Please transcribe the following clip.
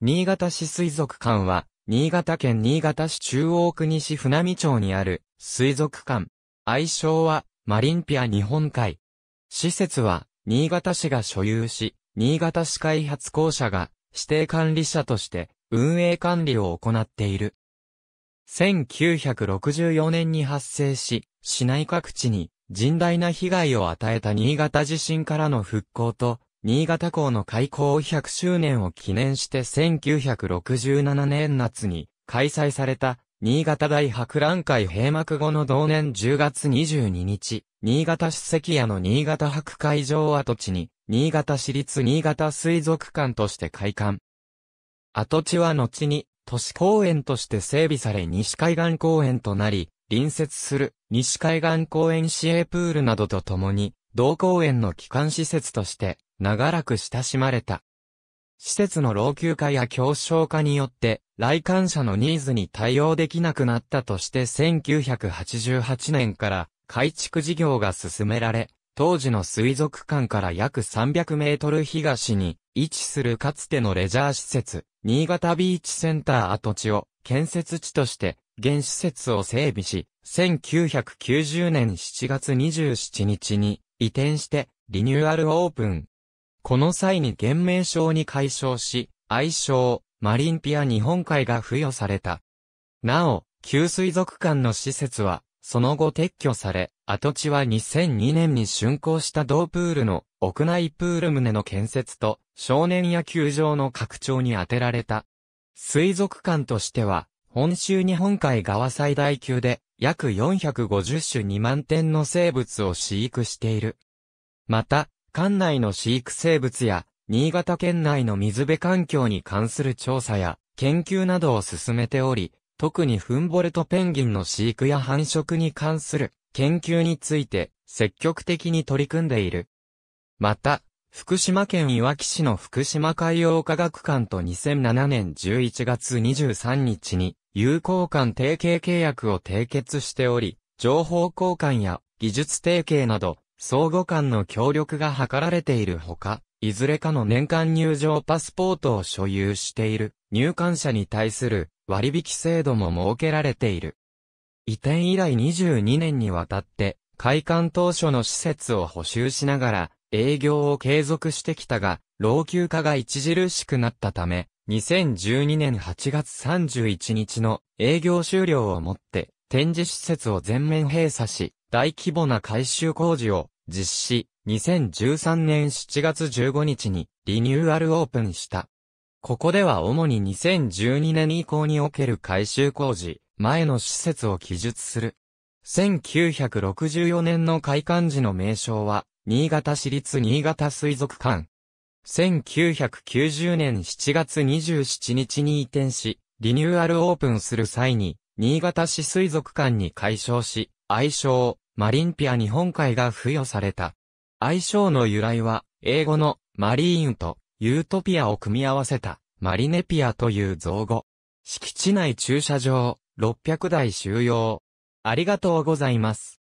新潟市水族館は、新潟県新潟市中央区西船見町にある水族館。愛称は、マリンピア日本海。施設は、新潟市が所有し、新潟市開発公社が指定管理者として運営管理を行っている。1964年に発生し、市内各地に甚大な被害を与えた新潟地震からの復興と新潟港の開港100周年を記念して1967年夏に開催された新潟大博覧会閉幕後の同年10月22日、新潟史跡屋の新潟博会場跡地に、新潟市立新潟水族館として開館。跡地は後に都市公園として整備され西海岸公園となり、隣接する西海岸公園市営プールなどとともに、同公園の基幹施設として長らく親しまれた。施設の老朽化や強小化によって、来館者のニーズに対応できなくなったとして1988年から改築事業が進められ、当時の水族館から約300メートル東に位置するかつてのレジャー施設、新潟ビーチセンター跡地を建設地として現施設を整備し、1990年7月27日に移転してリニューアルオープン。この際に厳明症に解消し、愛称、マリンピア日本海が付与された。なお、旧水族館の施設は、その後撤去され、跡地は2002年に竣工した同プールの屋内プール棟の建設と少年野球場の拡張に充てられた。水族館としては、本州日本海側最大級で約450種2万点の生物を飼育している。また、館内の飼育生物や、新潟県内の水辺環境に関する調査や、研究などを進めており、特にフンボルトペンギンの飼育や繁殖に関する研究について積極的に取り組んでいる。また、福島県いわき市の福島海洋科学館と2007年11月23日に友好館提携契約を締結しており、情報交換や技術提携など相互間の協力が図られているほか、いずれかの年間入場パスポートを所有している入館者に対する割引制度も設けられている。移転以来22年にわたって、開館当初の施設を補修しながら営業を継続してきたが、老朽化が著しくなったため、2012年8月31日の営業終了をもって、展示施設を全面閉鎖し、大規模な改修工事を実施、2013年7月15日にリニューアルオープンした。ここでは主に2012年以降における改修工事、前の施設を記述する。1964年の開館時の名称は、新潟市立新潟水族館。1990年7月27日に移転し、リニューアルオープンする際に、新潟市水族館に改称し、愛称、マリンピア日本海が付与された。愛称の由来は、英語のマリーンとユートピアを組み合わせたマリネピアという造語。敷地内駐車場、600台収容。ありがとうございます。